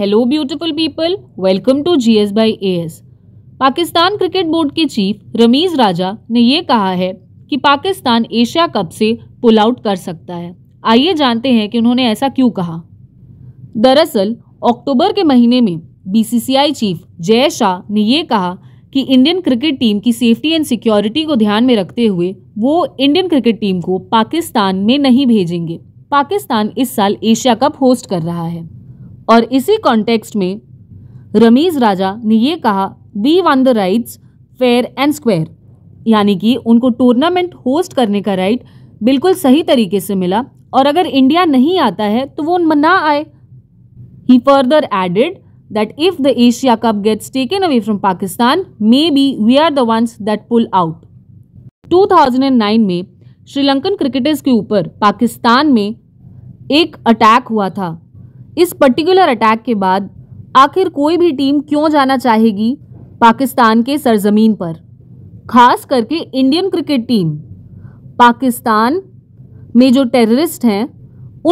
hello beautiful people welcome to G S by S Pakistan cricket board के chief Ramiz Raja ने ये कहा है कि पाकिस्तान एशिया कप से पुल आउट कर सकता है आइए जानते हैं कि उन्होंने ऐसा क्यों कहा दरअसल अक्टूबर के महीने में बीसीसीआई चीफ जय शाह ने यह कहा कि इंडियन क्रिकेट टीम की सेफ्टी एंड सिक्योरिटी को ध्यान में रखते हुए वो इंडियन क्रिकेट टीम को पाकिस्तान में नहीं भेजेंगे पाकिस्तान इस साल एशिया कप होस्ट कर रहा है और इसी कॉन्टेक्स्ट में रमीज राजा ने ये कहा we want the rights fair and square यानी कि उनको टूर्नामेंट होस्ट करने का राइट बिल्कुल सही तरीके से मिला और अगर इंडिया नहीं आता है तो वो ना आए ही further added that if the Asia cup gets taken away from Pakistan maybe we are the ones that pull out 2009 में श्रीलंकन क्रिकेटर्स के ऊपर पाकिस्तान में एक अटैक हुआ था इस पर्टिकुलर अटैक के बाद आखिर कोई भी टीम क्यों जाना चाहेगी पाकिस्तान के सरजमीन पर खास करके इंडियन क्रिकेट टीम पाकिस्तान में जो टेररिस्ट हैं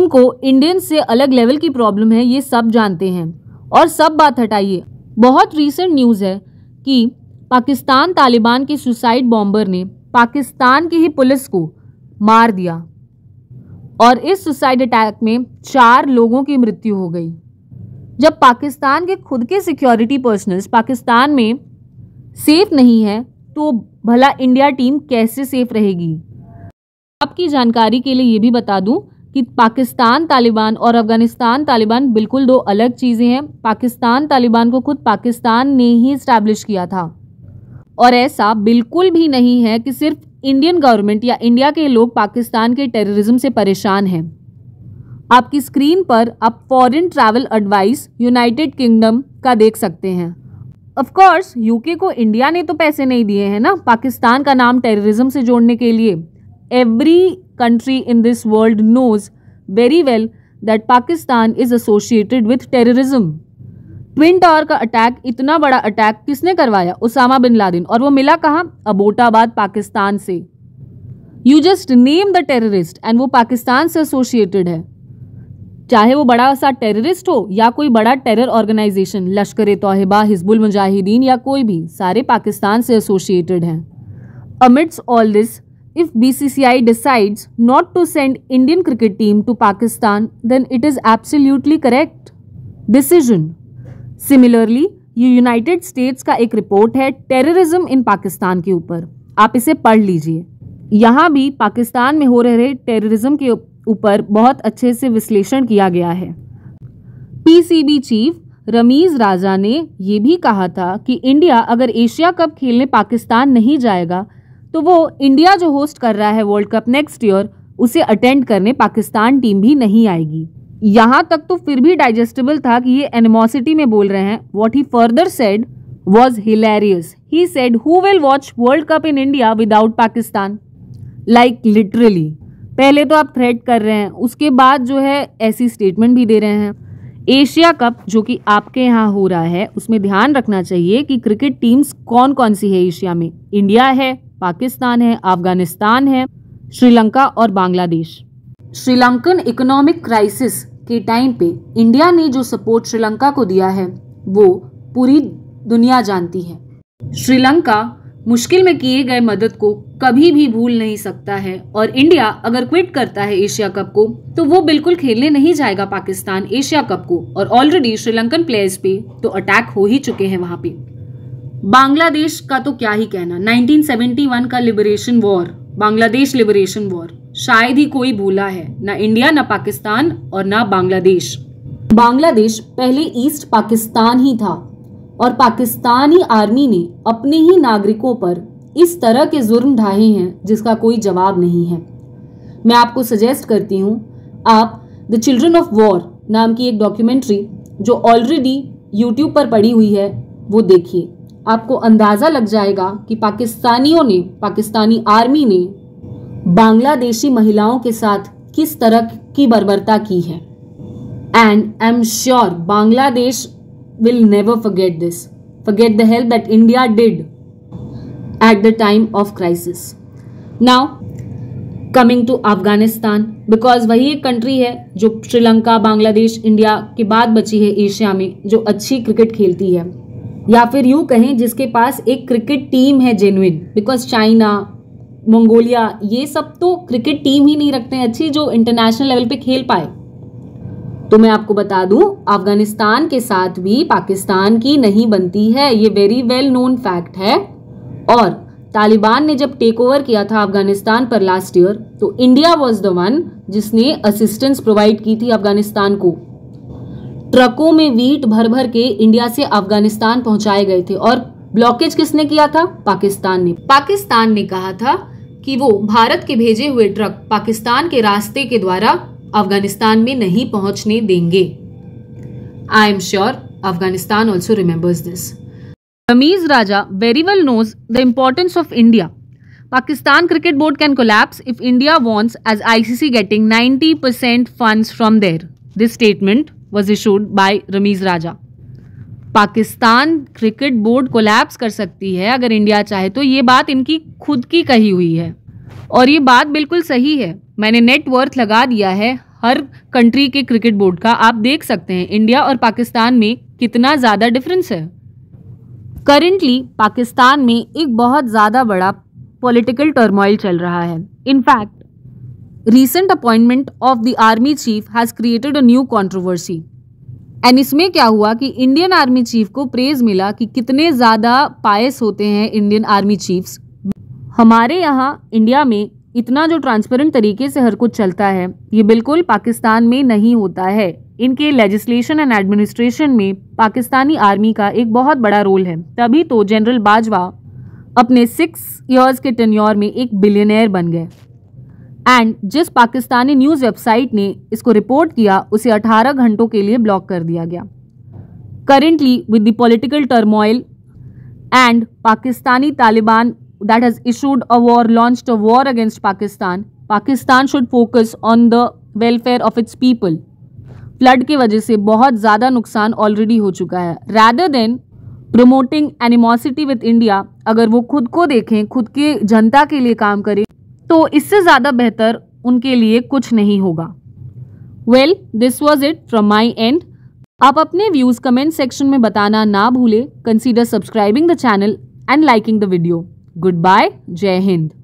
उनको इंडियन से अलग लेवल की प्रॉब्लम है ये सब जानते हैं और सब बात हटाइए बहुत रीसेंट न्यूज़ है कि पाकिस्तान तालिबान के सुसाइड बॉम्बर ने पाकिस्तान की ही पुलिस को मार दिया और इस सुसाइड अटैक में चार लोगों की मृत्यु हो गई जब पाकिस्तान के खुद के सिक्योरिटी पर्सनल्स पाकिस्तान में सेफ नहीं है तो भला इंडिया टीम कैसे सेफ रहेगी आपकी जानकारी के लिए ये भी बता दूं कि पाकिस्तान तालिबान और अफगानिस्तान तालिबान बिल्कुल दो अलग चीज़ें हैं पाकिस्तान तालिबान को खुद पाकिस्तान ने ही इस्टेब्लिश किया था और ऐसा बिल्कुल भी नहीं है कि सिर्फ इंडियन गवर्नमेंट या इंडिया के लोग पाकिस्तान के टेररिज्म से परेशान हैं आपकी स्क्रीन पर आप foreign travel advice United Kingdom का देख सकते हैं ऑफकोर्स यूके को इंडिया ने तो पैसे नहीं दिए हैं ना पाकिस्तान का नाम टेररिज्म से जोड़ने के लिए every country in this world knows very well that Pakistan is associated with terrorism twin tower का अटैक इतना बड़ा अटैक किसने करवाया उसामा बिन लादिन और वो मिला कहाँ अबोटाबाद पाकिस्तान से you just name the terrorist and वो पाकिस्तान से एसोसिएटेड है चाहे वो बड़ा सा टेररिस्ट हो या कोई बड़ा टेरर ऑर्गेनाइजेशन लश्कर तोहबा हिजबुल मुजाहिदीन या कोई भी सारे पाकिस्तान से एसोसिएटेड हैं amidst all this if B C C I decides not to send Indian cricket team to Pakistan then it is absolutely correct decision similarly ये यूनाइटेड स्टेट्स का एक रिपोर्ट है टेररिज्म इन पाकिस्तान के ऊपर आप इसे पढ़ लीजिए यहाँ भी पाकिस्तान में हो रहे टेररिज्म के ऊपर बहुत अच्छे से विश्लेषण किया गया है पीसीबी चीफ रमीज राजा ने यह भी कहा था कि इंडिया अगर एशिया कप खेलने पाकिस्तान नहीं जाएगा तो वो इंडिया जो होस्ट कर रहा है वर्ल्ड कप नेक्स्ट ईयर उसे अटेंड करने पाकिस्तान टीम भी नहीं आएगी यहाँ तक तो फिर भी डाइजेस्टेबल था कि ये एनिमोसिटी में बोल रहे हैं what he further said was hilarious he said who will watch world cup in India without Pakistan like literally पहले तो आप थ्रेट कर रहे हैं उसके बाद जो है ऐसी स्टेटमेंट भी दे रहे हैं एशिया कप जो कि आपके यहाँ हो रहा है उसमें ध्यान रखना चाहिए कि क्रिकेट टीम्स कौन कौन सी है एशिया में इंडिया है पाकिस्तान है अफगानिस्तान है श्रीलंका और बांग्लादेश श्रीलंकन इकोनॉमिक क्राइसिस के टाइम पे इंडिया ने जो सपोर्ट श्रीलंका को दिया है वो पूरी दुनिया जानती है श्रीलंका मुश्किल में किए गए मदद को कभी भी भूल नहीं सकता है और इंडिया अगर क्विट करता है एशिया कप को तो वो बिल्कुल खेलने नहीं जाएगा पाकिस्तान एशिया कप को और ऑलरेडी श्रीलंकन प्लेयर्स पे तो अटैक हो ही चुके हैं वहां पे बांग्लादेश का तो क्या ही कहना 1971 का liberation war Bangladesh liberation war शायद ही कोई भूला है ना इंडिया ना पाकिस्तान और ना बांग्लादेश बांग्लादेश पहले ईस्ट पाकिस्तान ही था और पाकिस्तानी आर्मी ने अपने ही नागरिकों पर इस तरह के जुर्म ढाहे हैं जिसका कोई जवाब नहीं है मैं आपको सजेस्ट करती हूँ आप द चिल्ड्रन ऑफ वॉर नाम की एक डॉक्यूमेंट्री जो ऑलरेडी यूट्यूब पर पड़ी हुई है वो देखिए आपको अंदाज़ा लग जाएगा कि पाकिस्तानियों ने पाकिस्तानी आर्मी ने बांग्लादेशी महिलाओं के साथ किस तरह की बर्बरता की है and I am sure Bangladesh will never forget this Forget the help that India did at the time of crisis now coming to Afghanistan because वही एक कंट्री है जो श्रीलंका बांग्लादेश इंडिया के बाद बची है एशिया में जो अच्छी क्रिकेट खेलती है या फिर यूँ कहें जिसके पास एक क्रिकेट टीम है जेनुइन बिकॉज चाइना मंगोलिया ये सब तो क्रिकेट टीम ही नहीं रखते हैं अच्छी जो इंटरनेशनल लेवल पे खेल पाए तो मैं आपको बता दूं अफगानिस्तान के साथ भी पाकिस्तान की नहीं बनती है ये वेरी वेल नोन फैक्ट है और तालिबान ने जब टेक ओवर किया था अफगानिस्तान पर लास्ट ईयर तो इंडिया वॉज द वन जिसने असिस्टेंस प्रोवाइड की थी अफगानिस्तान को ट्रकों में वीट भर भर के इंडिया से अफगानिस्तान पहुंचाए गए थे और ब्लॉकेज किसने किया था पाकिस्तान ने पाकिस्तान ने कहा था कि वो भारत के भेजे हुए ट्रक पाकिस्तान के रास्ते के द्वारा अफगानिस्तान में नहीं पहुंचने देंगे I am sure Afghanistan also remembers this Ramiz Raja very well knows the importance of India Pakistan cricket board can collapse if India wants as I C C getting 90% percent fund from there this statement was issued by Ramiz Raja Pakistan cricket board collapse कर सकती है अगर India चाहे तो ये बात इनकी खुद की कही हुई है और ये बात बिल्कुल सही है मैंने नेटवर्थ लगा दिया है हर कंट्री के क्रिकेट बोर्ड का आप देख सकते हैं इंडिया और पाकिस्तान में कितना ज़्यादा डिफरेंस है करेंटली पाकिस्तान में एक बहुत ज़्यादा बड़ा पॉलिटिकल टर्मोइल चल रहा है in fact recent appointment of the army chief has created a new controversy and इसमें क्या हुआ कि इंडियन आर्मी चीफ को प्रेज मिला कि कितने ज़्यादा पायस होते हैं इंडियन आर्मी चीफ्स हमारे यहाँ इंडिया में इतना जो ट्रांसपेरेंट तरीके से हर कुछ चलता है ये बिल्कुल पाकिस्तान में नहीं होता है इनके लेजिस्लेशन एंड एडमिनिस्ट्रेशन में पाकिस्तानी आर्मी का एक बहुत बड़ा रोल है तभी तो जनरल बाजवा अपने सिक्स ईयर्स के टेन्योर में एक बिलियनर बन गए एंड जिस पाकिस्तानी न्यूज वेबसाइट ने इसको रिपोर्ट किया उसे 18 घंटों के लिए ब्लॉक कर दिया गया currently with the political turmoil and Pakistani Taliban that has issued a war launch a war against Pakistan Pakistan should focus on the welfare of its people flood की वजह से बहुत ज़्यादा नुकसान ऑलरेडी हो चुका है rather than promoting animosity with India अगर वो खुद को देखें खुद के जनता के लिए काम करें तो इससे ज़्यादा बेहतर उनके लिए कुछ नहीं होगा well this was it from my and आप अपने व्यूज़ कमेंट सेक्शन में बताना ना भूलें consider subscribing the channel and liking the video goodbye Jai Hind